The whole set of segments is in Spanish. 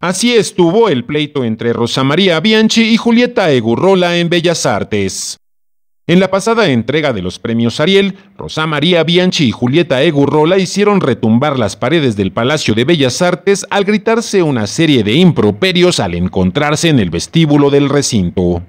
Así estuvo el pleito entre Rosa María Bianchi y Julieta Egurrola en Bellas Artes. En la pasada entrega de los premios Ariel, Rosa María Bianchi y Julieta Egurrola hicieron retumbar las paredes del Palacio de Bellas Artes al gritarse una serie de improperios al encontrarse en el vestíbulo del recinto.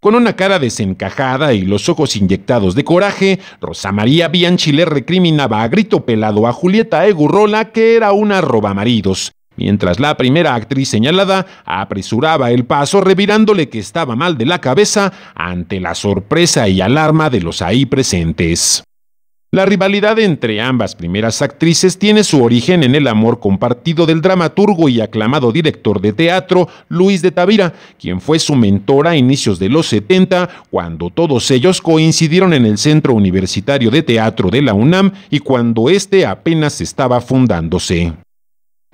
Con una cara desencajada y los ojos inyectados de coraje, Rosa María Bianchi le recriminaba a grito pelado a Julieta Egurrola que era una robamaridos mientras la primera actriz señalada apresuraba el paso revirándole que estaba mal de la cabeza ante la sorpresa y alarma de los ahí presentes. La rivalidad entre ambas primeras actrices tiene su origen en el amor compartido del dramaturgo y aclamado director de teatro Luis de Tavira, quien fue su mentor a inicios de los 70, cuando todos ellos coincidieron en el Centro Universitario de Teatro de la UNAM y cuando éste apenas estaba fundándose.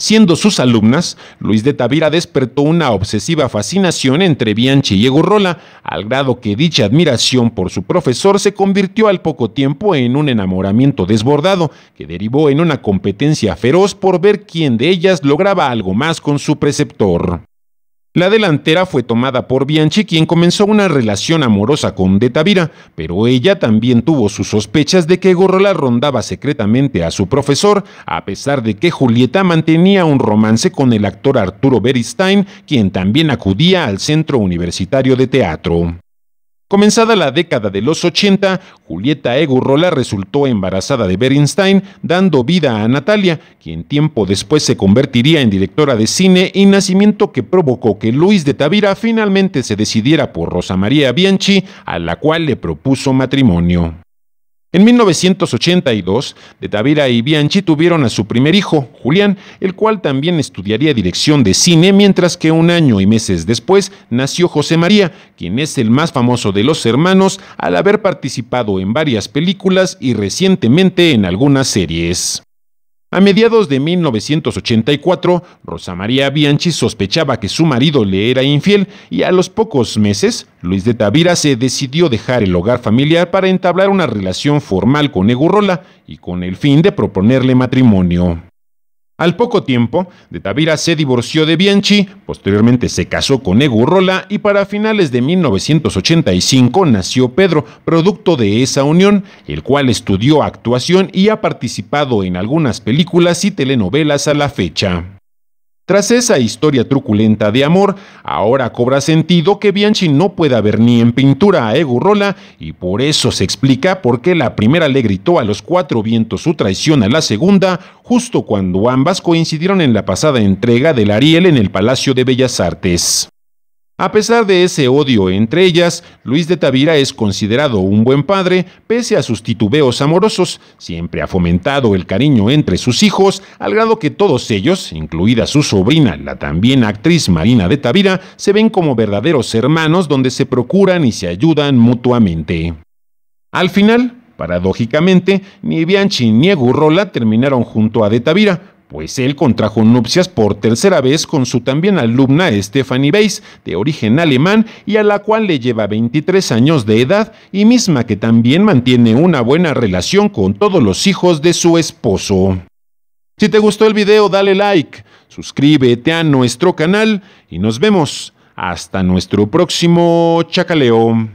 Siendo sus alumnas, Luis de Tavira despertó una obsesiva fascinación entre Bianchi y Egurrola, al grado que dicha admiración por su profesor se convirtió al poco tiempo en un enamoramiento desbordado, que derivó en una competencia feroz por ver quién de ellas lograba algo más con su preceptor. La delantera fue tomada por Bianchi, quien comenzó una relación amorosa con De Tavira, pero ella también tuvo sus sospechas de que Gorrola rondaba secretamente a su profesor, a pesar de que Julieta mantenía un romance con el actor Arturo Beristain, quien también acudía al Centro Universitario de Teatro. Comenzada la década de los 80, Julieta Egurrola resultó embarazada de Berenstein, dando vida a Natalia, quien tiempo después se convertiría en directora de cine y nacimiento que provocó que Luis de Tavira finalmente se decidiera por Rosa María Bianchi, a la cual le propuso matrimonio. En 1982, de Tavira y Bianchi tuvieron a su primer hijo, Julián, el cual también estudiaría dirección de cine, mientras que un año y meses después nació José María, quien es el más famoso de los hermanos al haber participado en varias películas y recientemente en algunas series. A mediados de 1984, Rosa María Bianchi sospechaba que su marido le era infiel y a los pocos meses, Luis de Tavira se decidió dejar el hogar familiar para entablar una relación formal con Egurrola y con el fin de proponerle matrimonio. Al poco tiempo, de Tavira se divorció de Bianchi, posteriormente se casó con Egurrola y para finales de 1985 nació Pedro, producto de esa unión, el cual estudió actuación y ha participado en algunas películas y telenovelas a la fecha. Tras esa historia truculenta de amor, ahora cobra sentido que Bianchi no pueda ver ni en pintura a Egurrola y por eso se explica por qué la primera le gritó a los cuatro vientos su traición a la segunda justo cuando ambas coincidieron en la pasada entrega del Ariel en el Palacio de Bellas Artes. A pesar de ese odio entre ellas, Luis de Tavira es considerado un buen padre, pese a sus titubeos amorosos, siempre ha fomentado el cariño entre sus hijos, al grado que todos ellos, incluida su sobrina, la también actriz Marina de Tavira, se ven como verdaderos hermanos donde se procuran y se ayudan mutuamente. Al final, paradójicamente, ni Bianchi ni Egurrola terminaron junto a de Tavira, pues él contrajo nupcias por tercera vez con su también alumna Stephanie Weiss, de origen alemán y a la cual le lleva 23 años de edad y misma que también mantiene una buena relación con todos los hijos de su esposo. Si te gustó el video, dale like, suscríbete a nuestro canal y nos vemos hasta nuestro próximo chacaleo.